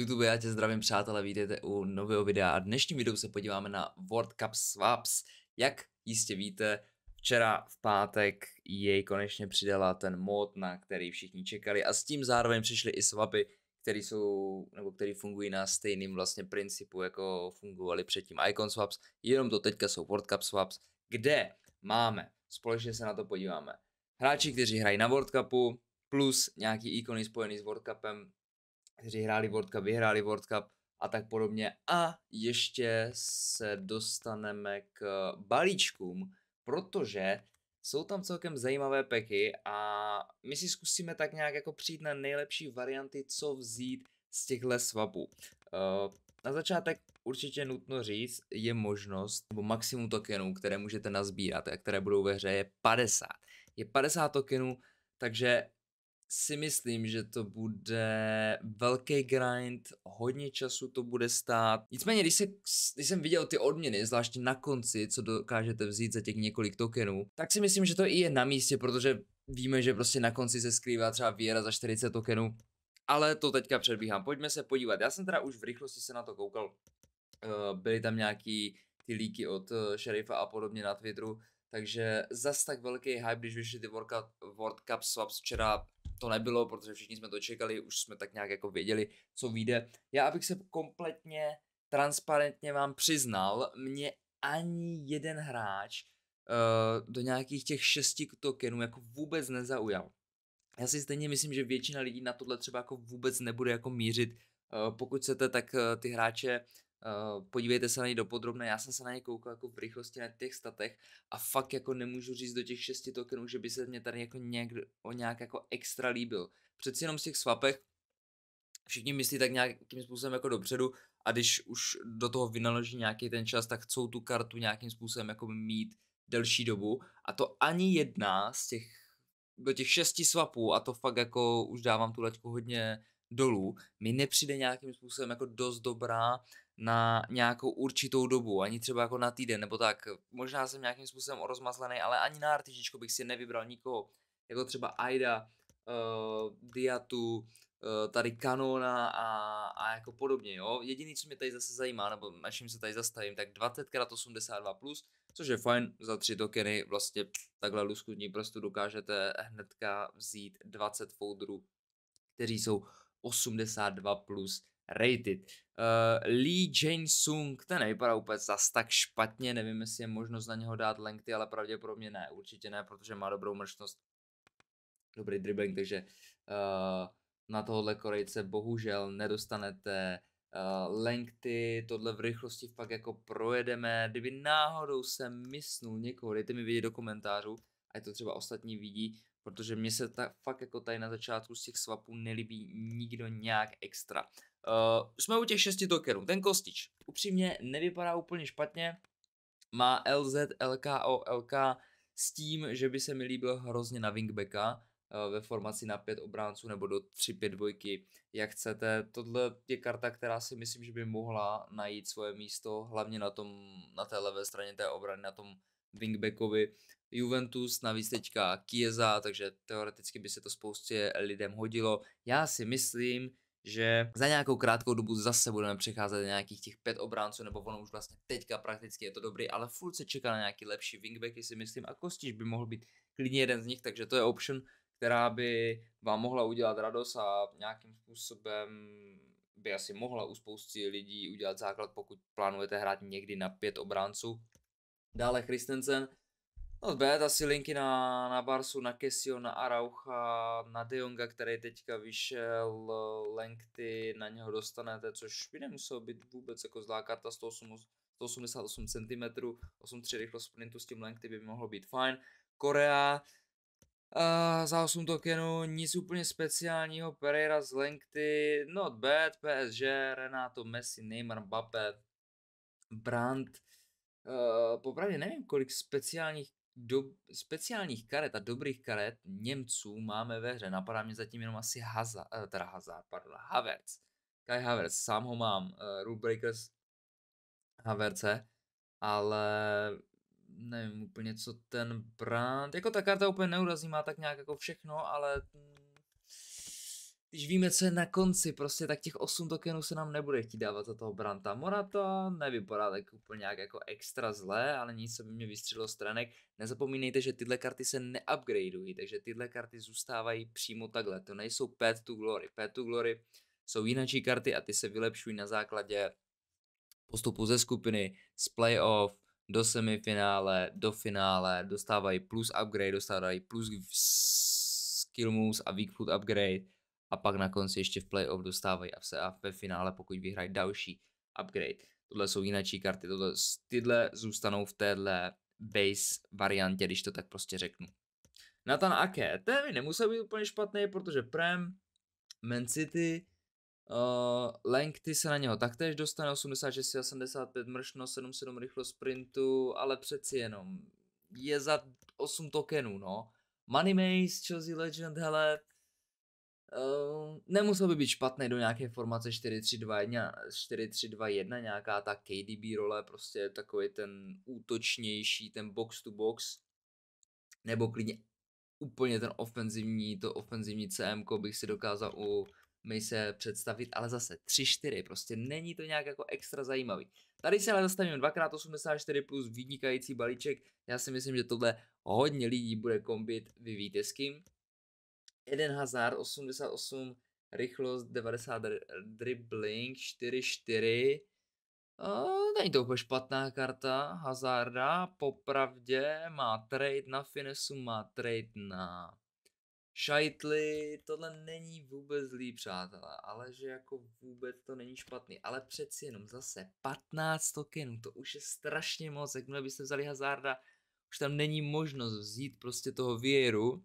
YouTube, já tě zdravím přátelé, vítejte u nového videa a dnešním videu se podíváme na World Cup Swaps. Jak jistě víte, včera v pátek jej konečně přidala ten mod, na který všichni čekali a s tím zároveň přišly i swapy, které jsou, nebo které fungují na stejným vlastně principu, jako fungovaly předtím Icon Swaps, jenom to teďka jsou World Cup Swaps, kde máme, společně se na to podíváme, hráči, kteří hrají na World Cupu, plus nějaký ikony spojený s World Cupem, kteří hráli World Cup, vyhráli World Cup a tak podobně. A ještě se dostaneme k balíčkům, protože jsou tam celkem zajímavé peky a my si zkusíme tak nějak jako přijít na nejlepší varianty, co vzít z těchto swapů. Eh, na začátek určitě nutno říct, je možnost, nebo maximum tokenů, které můžete nazbírat a které budou ve hře, je 50. Je 50 tokenů, takže si myslím, že to bude velký grind, hodně času to bude stát. Nicméně, když, se, když jsem viděl ty odměny, zvláště na konci, co dokážete vzít za těch několik tokenů, tak si myslím, že to i je na místě, protože víme, že prostě na konci se skrývá třeba výhra za 40 tokenů, ale to teďka předbíhám. Pojďme se podívat. Já jsem teda už v rychlosti se na to koukal. Eh, byly tam nějaký ty líky od eh, šerifa a podobně na Twitteru takže zas tak velký hype, když vyšly ty World Cup, World Cup swaps včera, to nebylo, protože všichni jsme to čekali, už jsme tak nějak jako věděli, co vyjde. Já abych se kompletně transparentně vám přiznal, mě ani jeden hráč uh, do nějakých těch šesti tokenů jako vůbec nezaujal. Já si stejně myslím, že většina lidí na tohle třeba jako vůbec nebude jako mířit. Uh, pokud chcete, tak uh, ty hráče Eh, podívejte se na něj dopodrobně, já jsem se na něj koukal jako v rychlosti na těch statech a fakt jako nemůžu říct do těch šesti tokenů, že by se mě tady jako nějak, o nějak jako extra líbil. Přeci jenom z těch swapech všichni myslí tak nějakým způsobem jako dopředu a když už do toho vynaloží nějaký ten čas, tak chcou tu kartu nějakým způsobem jako mít delší dobu a to ani jedna z těch do těch šesti swapů a to fakt jako už dávám tu laťku hodně dolů, mi nepřijde nějakým způsobem jako dost dobrá na nějakou určitou dobu, ani třeba jako na týden nebo tak. Možná jsem nějakým způsobem rozmazlený, ale ani na artičičko bych si nevybral nikoho, jako třeba Aida, uh, Diatu, uh, tady Kanona a, a jako podobně, jo. Jediný, co mě tady zase zajímá, nebo na čím se tady zastavím, tak 20x82+, plus, což je fajn, za tři tokeny vlastně takhle luskutní prostu dokážete hnedka vzít 20 folderů, kteří jsou 82 plus rated. Uh, Lee Jane Sung, ten nevypadá úplně zas tak špatně, nevím, jestli je možnost na něho dát lengty, ale pravděpodobně ne, určitě ne, protože má dobrou mršnost, dobrý dribbling, takže uh, na tohle Korejce bohužel nedostanete uh, eh, lengty, tohle v rychlosti pak jako projedeme, kdyby náhodou se mysnul někoho, dejte mi vidět do komentářů, ať to třeba ostatní vidí, protože mě se ta, fakt jako tady na začátku z těch swapů nelíbí nikdo nějak extra. Uh, jsme u těch šesti tokenů. Ten kostič upřímně nevypadá úplně špatně. Má LZ, LKO, LK s tím, že by se mi líbil hrozně na wingbacka eh, ve formaci na pět obránců nebo do 3 5 dvojky, jak chcete. Tohle je karta, která si myslím, že by mohla najít svoje místo, hlavně na, tom, na té levé straně té obrany, na tom wingbackovi. Juventus, navíc teďka Kieza, takže teoreticky by se to spoustě lidem hodilo. Já si myslím, že za nějakou krátkou dobu zase budeme přecházet nějakých těch pět obránců, nebo ono už vlastně teďka prakticky je to dobrý, ale furt se čeká na nějaký lepší wingbacky si myslím a Kostiš by mohl být klidně jeden z nich, takže to je option, která by vám mohla udělat radost a nějakým způsobem by asi mohla u spousty lidí udělat základ, pokud plánujete hrát někdy na pět obránců. Dále Christensen, No B, asi linky na, na Barsu, na Kessio, na Araucha, na De Jonga, který teďka vyšel, Lenkty, na něho dostanete, což by nemuselo být vůbec jako zlá karta 108, 188 cm, 8-3 rychlost sprintu s tím Lenkty by mohlo být fajn. Korea, Uh, za 8 tokenů nic úplně speciálního, Pereira z lengty, not bad, PSG, Renato, Messi, Neymar, Mbappé, Brandt, Uh, eh, popravdě nevím, kolik speciálních do speciálních karet a dobrých karet Němců máme ve hře. Napadá mě zatím jenom asi Hazard, eh, teda Hazard, pardon, Havertz. Kai Havertz, sám ho mám, uh, eh, Breakers Haverce, ale nevím úplně, co ten brand, jako ta karta úplně neurazí, má tak nějak jako všechno, ale když víme, co je na konci, prostě tak těch 8 tokenů se nám nebude chtít dávat za toho Branta Morata, nevypadá tak úplně nějak jako extra zlé, ale nic, co by mě vystřelilo stranek. Nezapomínejte, že tyhle karty se neupgradeují, takže tyhle karty zůstávají přímo takhle, to nejsou Path to Glory. Path to Glory jsou jinačí karty a ty se vylepšují na základě postupu ze skupiny, z playoff, do semifinále, do finále, dostávají plus upgrade, dostávají plus skill moves a weak foot upgrade, a pak na konci ještě v playoff dostávají a v, a ve finále, pokud vyhrají další upgrade. Tohle jsou jinačí karty, tohle, tyhle zůstanou v téhle base variantě, když to tak prostě řeknu. Nathan Ake, ten by nemusel být úplně špatný, protože Prem, Man City, uh, eh, Lengty se na něho taktéž dostane, 86, 75 mršno, 77 rychlost sprintu, ale přeci jenom je za 8 tokenů, no. Money Maze, Chelsea Legend, hele, Uh, eh, nemusel by být špatný do nějaké formace 4-3-2-1, 4-3-2-1, nějaká ta KDB role, prostě takový ten útočnější, ten box to box, nebo klidně úplně ten ofenzivní, to ofenzivní CM bych si dokázal u se představit, ale zase 3-4, prostě není to nějak jako extra zajímavý. Tady se ale zastavím 2x84 plus vynikající balíček, já si myslím, že tohle hodně lidí bude kombit, vy víte s kým, jeden hazard, 88 rychlost, 90 dribbling, 4-4. není to úplně špatná karta Hazarda, popravdě má trade na Finesu, má trade na Shaitly, tohle není vůbec zlý, přátelé, ale že jako vůbec to není špatný, ale přeci jenom zase 15 tokenů, to už je strašně moc, jakmile byste vzali Hazarda, už tam není možnost vzít prostě toho věru,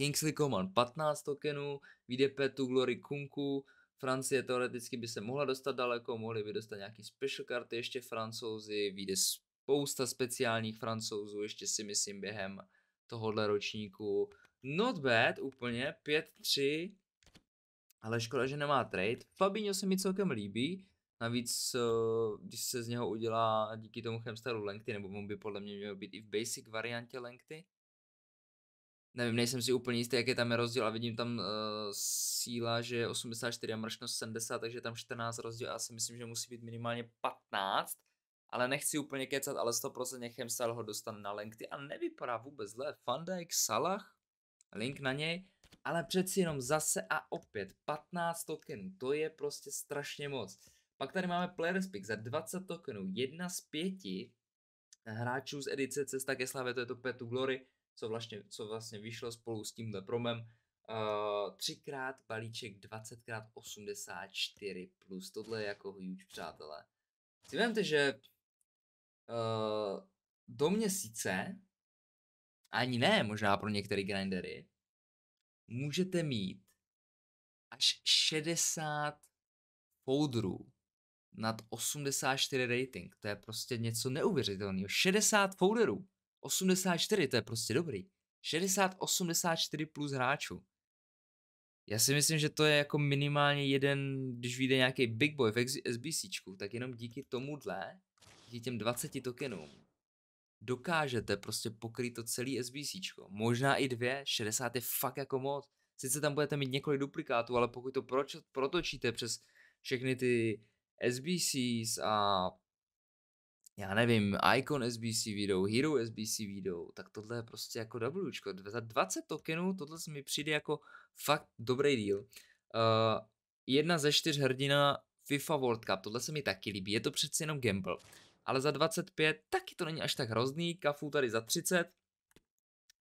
Kingsley Coman 15 tokenů, vyjde Petu Glory Kunku, Francie teoreticky by se mohla dostat daleko, mohli by dostat nějaký special karty ještě francouzi, vyjde spousta speciálních francouzů, ještě si myslím během tohohle ročníku. Not bad úplně, 5-3, ale škoda, že nemá trade. Fabinho se mi celkem líbí, navíc eh, když se z něho udělá díky tomu chemstaru Lengty, nebo on by podle mě měl být i v basic variantě Lengty, Nevím, nejsem si úplně jistý, jaký tam je rozdíl a vidím tam uh, síla, že je 84 a mračnost 70, takže tam 14 rozdíl a si myslím, že musí být minimálně 15. Ale nechci úplně kecat, ale 100% stále ho dostat na lengty a nevypadá vůbec zle. Van Dijk, Salah, link na něj, ale přeci jenom zase a opět 15 tokenů, to je prostě strašně moc. Pak tady máme Player's Pick za 20 tokenů, jedna z pěti hráčů z edice Cesta ke slavě, to je to Petu Glory, co vlastně, co vlastně vyšlo spolu s tímhle promem. Uh, třikrát balíček 20x84+. Plus. Tohle je jako huge, přátelé. Si vemte, že uh, do měsíce, ani ne možná pro některé grindery, můžete mít až 60 folderů nad 84 rating. To je prostě něco neuvěřitelného. 60 folderů. 84, to je prostě dobrý. 60-84 plus hráčů. Já si myslím, že to je jako minimálně jeden, když vyjde nějaký big boy v SBC, tak jenom díky tomuhle, díky těm 20 tokenům, dokážete prostě pokrýt to celý SBC. Možná i dvě, 60 je fakt jako moc. Sice tam budete mít několik duplikátů, ale pokud to proč, protočíte přes všechny ty SBCs a já nevím, Icon SBC vidou, Hero SBC vidou, tak tohle je prostě jako Wčko. Za 20 tokenů tohle mi přijde jako fakt dobrý deal. Uh, jedna ze čtyř hrdina FIFA World Cup, tohle se mi taky líbí, je to přeci jenom gamble. Ale za 25 taky to není až tak hrozný, Kafu tady za 30,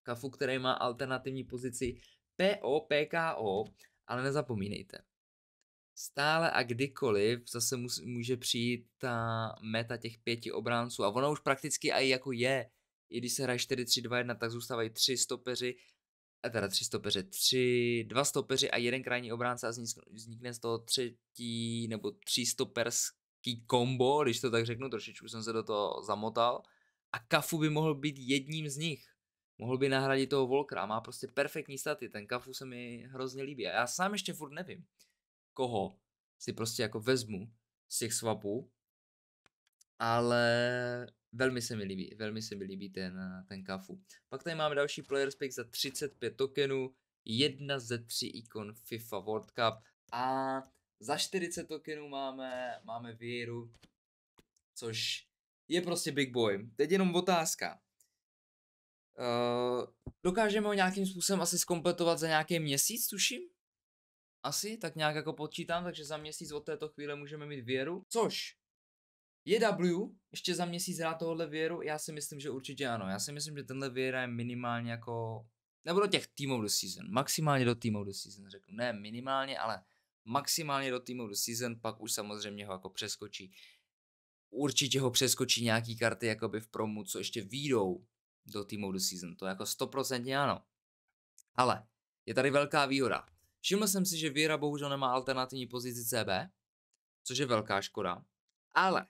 Kafu, který má alternativní pozici POPKO, ale nezapomínejte, stále a kdykoliv zase může přijít ta meta těch pěti obránců a ona už prakticky a jako je, i když se hraje 4-3-2-1, tak zůstávají tři stopeři, a teda tři stopeři, tři, dva stopeři a jeden krajní obránce a vznikne z toho třetí nebo tří stoperský kombo, když to tak řeknu, trošičku jsem se do toho zamotal. A Kafu by mohl být jedním z nich. Mohl by nahradit toho Volkra, má prostě perfektní staty, ten Kafu se mi hrozně líbí. A já sám ještě furt nevím, koho si prostě jako vezmu z těch swapů, ale velmi se mi líbí, velmi se mi líbí ten, ten kafu. Pak tady máme další player pick za 35 tokenů, jedna ze tří ikon FIFA World Cup a za 40 tokenů máme, máme Vieru, což je prostě big boy. Teď jenom otázka. Uh, dokážeme ho nějakým způsobem asi skompletovat za nějaký měsíc, tuším? asi, tak nějak jako počítám, takže za měsíc od této chvíle můžeme mít věru, což je W, ještě za měsíc hrát tohohle věru, já si myslím, že určitě ano, já si myslím, že tenhle věra je minimálně jako, nebo do těch týmů do season, maximálně do týmů do season řeknu, ne minimálně, ale maximálně do týmu do season, pak už samozřejmě ho jako přeskočí. Určitě ho přeskočí nějaký karty jakoby v promu, co ještě výjdou do týmu do season, to jako stoprocentně ano. Ale je tady velká výhoda. Všiml jsem si, že Víra bohužel nemá alternativní pozici CB, což je velká škoda, ale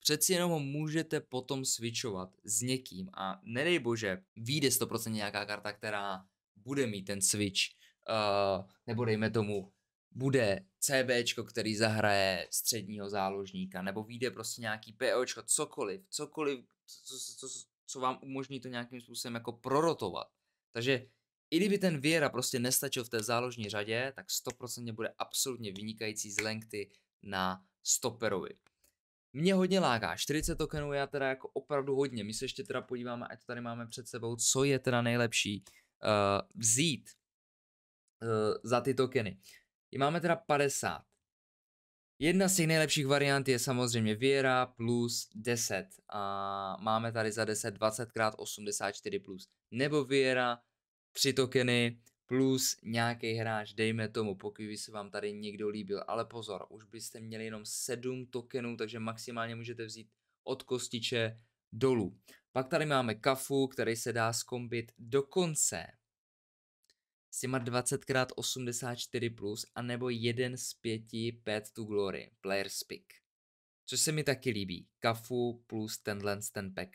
přeci jenom ho můžete potom switchovat s někým a nedej bože, vyjde 100% nějaká karta, která bude mít ten switch, uh, nebo dejme tomu, bude CB, který zahraje středního záložníka, nebo vyjde prostě nějaký POčko, cokoliv, cokoliv, co, co, co, co vám umožní to nějakým způsobem jako prorotovat. Takže i kdyby ten Věra prostě nestačil v té záložní řadě, tak 100% bude absolutně vynikající z Lengty na stoperovi. Mě hodně láká, 40 tokenů já teda jako opravdu hodně, my se ještě teda podíváme, ať to tady máme před sebou, co je teda nejlepší uh, vzít uh, za ty tokeny. I máme teda 50. Jedna z těch nejlepších variant je samozřejmě Věra plus 10 a máme tady za 10 20 x 84 plus, nebo Věra tři tokeny plus nějaký hráč, dejme tomu, pokud by se vám tady někdo líbil, ale pozor, už byste měli jenom 7 tokenů, takže maximálně můžete vzít od kostiče dolů. Pak tady máme kafu, který se dá skombit dokonce s těma 20x84+, plus, anebo jeden z pěti Path to Glory, Player Pick. Což se mi taky líbí, kafu plus tenhle ten pack.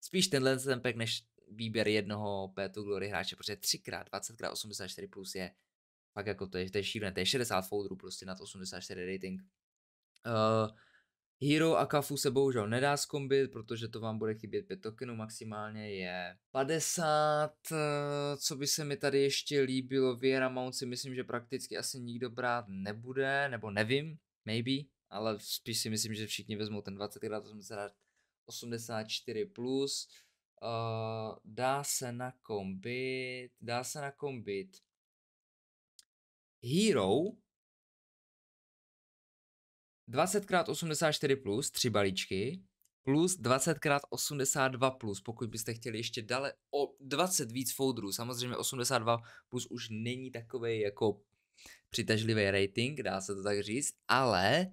Spíš tenhle ten pack než výběr jednoho P2 Glory hráče, protože 3x, 20x, 84 plus je fakt jako to je, to je šílené, to je 60 folderů prostě nad 84 rating. Uh, Hero a Kafu se bohužel nedá skombit, protože to vám bude chybět 5 tokenů, maximálně je 50. Eh, co by se mi tady ještě líbilo, Viera Mount si myslím, že prakticky asi nikdo brát nebude, nebo nevím, maybe, ale spíš si myslím, že všichni vezmou ten 20 x 84 plus. Eh, dá se nakombit, dá se nakombit Hero 20x84 plus, tři balíčky, plus 20x82 plus, pokud byste chtěli ještě dále o 20 víc foudrů, samozřejmě 82 plus už není takový jako přitažlivý rating, dá se to tak říct, ale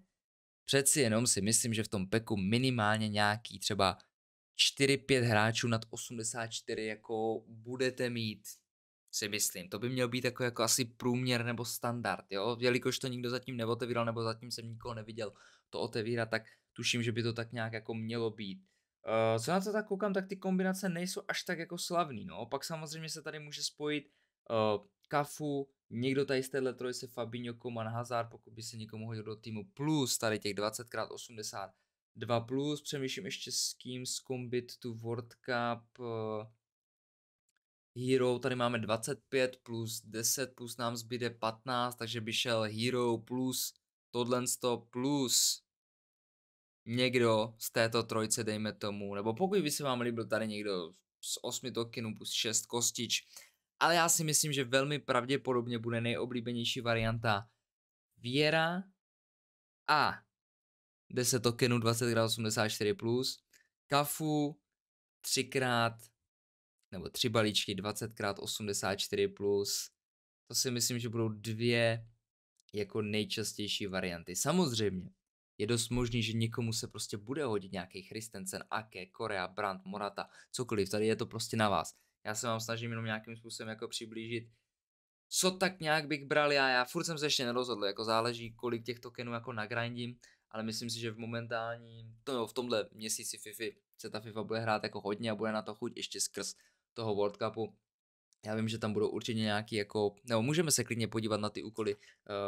přeci jenom si myslím, že v tom peku minimálně nějaký třeba 4-5 hráčů nad 84 jako budete mít, si myslím. To by měl být jako, jako asi průměr nebo standard, jo? Jelikož to nikdo zatím neotevíral nebo zatím jsem nikoho neviděl to otevírat, tak tuším, že by to tak nějak jako mělo být. Uh, co na to tak koukám, tak ty kombinace nejsou až tak jako slavný, no. Pak samozřejmě se tady může spojit uh, Kafu, někdo tady z téhle trojice Fabinho, Koman, Hazard, pokud by se někomu hodil do týmu, plus tady těch 20x80 2 plus, přemýšlím ještě s kým zkombit tu World Cup eh, Hero, tady máme 25 plus 10 plus nám zbyde 15, takže by šel Hero plus tohle 100 plus někdo z této trojce, dejme tomu, nebo pokud by se vám líbil tady někdo z 8 tokenů plus 6 kostič, ale já si myslím, že velmi pravděpodobně bude nejoblíbenější varianta Věra a 10 tokenů 20x84+, plus, kafu 3x, nebo 3 balíčky 20x84+, plus. to si myslím, že budou dvě jako nejčastější varianty. Samozřejmě, je dost možný, že někomu se prostě bude hodit nějaký Christensen, Ake, Korea, Brandt, Morata, cokoliv, tady je to prostě na vás. Já se vám snažím jenom nějakým způsobem jako přiblížit, co tak nějak bych bral já, já furt jsem se ještě nerozhodl, jako záleží, kolik těch tokenů jako nagrindím ale myslím si, že v momentální, to jo, v tomhle měsíci FIFA se ta FIFA bude hrát jako hodně a bude na to chuť ještě skrz toho World Cupu. Já vím, že tam budou určitě nějaký jako, nebo můžeme se klidně podívat na ty úkoly, uh,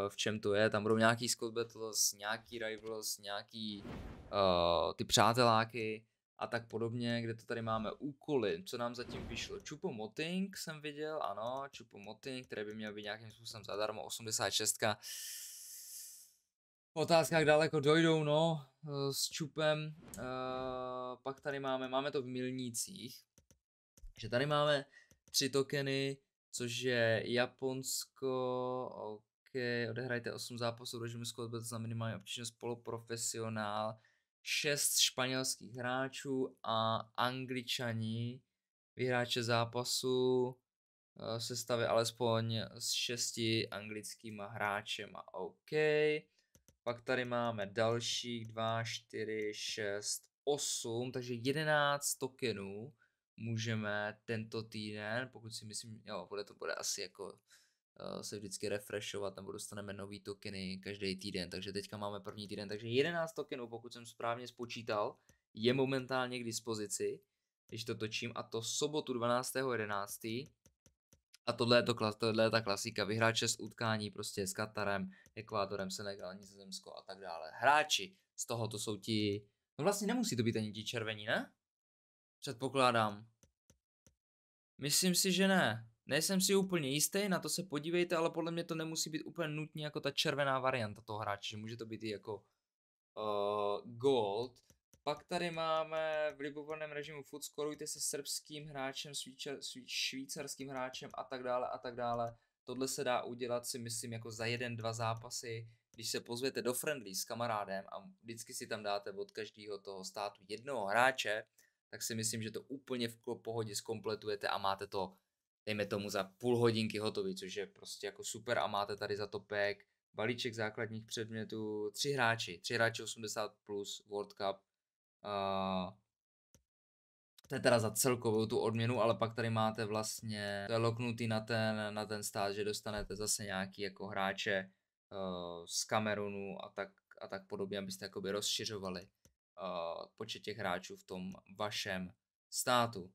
v čem to je, tam budou nějaký Scott Battles, nějaký Rivals, nějaký uh, ty přáteláky a tak podobně, kde to tady máme úkoly, co nám zatím vyšlo. Chupo Moting jsem viděl, ano, Chupo Moting, který by měl být nějakým způsobem zadarmo, 86 otázka, jak daleko dojdou, no, eh, s čupem. E, pak tady máme, máme to v milnících, že tady máme tři tokeny, což je Japonsko, OK, odehrajte 8 zápasů režimu squad, bude to minimální obtížnost poloprofesionál, 6 španělských hráčů a angličani vyhráče zápasu eh, sestavy alespoň s šesti anglickými hráčema. OK. Pak tady máme dalších 2, 4, 6, 8, takže 11 tokenů můžeme tento týden, pokud si myslím, jo, bude to bude asi jako uh, se vždycky refreshovat nebo dostaneme nový tokeny každý týden, takže teďka máme první týden, takže 11 tokenů, pokud jsem správně spočítal, je momentálně k dispozici, když to točím a to sobotu 12.11. A tohle je, to, tohle je ta klasika. Vyhrát šest utkání prostě s Katarem, Ekvádorem, Senegal, Nizozemsko a tak dále. Hráči z toho to jsou ti... No vlastně nemusí to být ani ti červení, ne? Předpokládám. Myslím si, že ne. Nejsem si úplně jistý, na to se podívejte, ale podle mě to nemusí být úplně nutně jako ta červená varianta toho hráče, že může to být i jako uh, gold, pak tady máme v libovolném režimu food, skorujte se srbským hráčem, švýcarským hráčem a tak dále a tak dále. Tohle se dá udělat si myslím jako za jeden, dva zápasy, když se pozvete do friendly s kamarádem a vždycky si tam dáte od každého toho státu jednoho hráče, tak si myslím, že to úplně v pohodě zkompletujete a máte to, dejme tomu, za půl hodinky hotový, což je prostě jako super a máte tady za to pack, balíček základních předmětů, tři hráči, tři hráči 80+, plus, World Cup, Uh, to je teda za celkovou tu odměnu, ale pak tady máte vlastně, to je loknutý na ten, na ten stát, že dostanete zase nějaký jako hráče uh, z Kamerunu a tak, a tak podobně, abyste jakoby rozšiřovali uh, počet těch hráčů v tom vašem státu. Uh,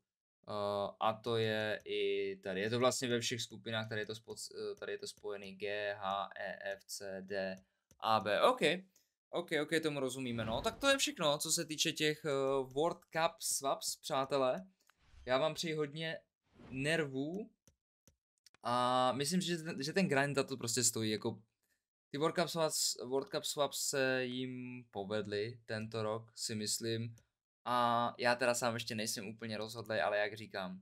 a to je i tady, je to vlastně ve všech skupinách, tady je to, spo, tady je to spojený G, H, E, F, C, D, A, B, OK. OK, OK, tomu rozumíme, no. Tak to je všechno, co se týče těch uh, World Cup swaps, přátelé. Já vám přeji hodně nervů a myslím, že, ten, že ten grind za to prostě stojí, jako ty World Cup, swaps, World Cup swaps se jim povedly tento rok, si myslím. A já teda sám ještě nejsem úplně rozhodlý, ale jak říkám,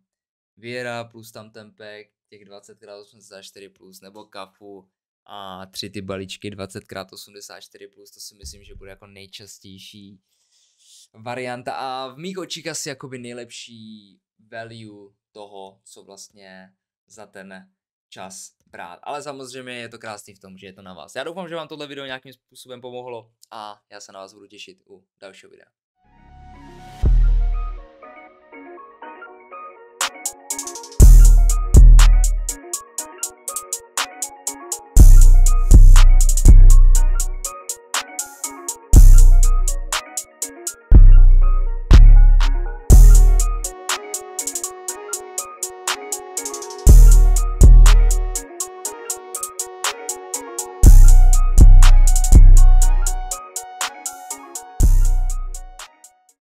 Věra plus tam pack, těch 20 krát 84 plus, nebo Kafu, a tři ty balíčky 20x84+, to si myslím, že bude jako nejčastější varianta a v mých očích asi jakoby nejlepší value toho, co vlastně za ten čas brát. Ale samozřejmě je to krásný v tom, že je to na vás. Já doufám, že vám tohle video nějakým způsobem pomohlo a já se na vás budu těšit u dalšího videa.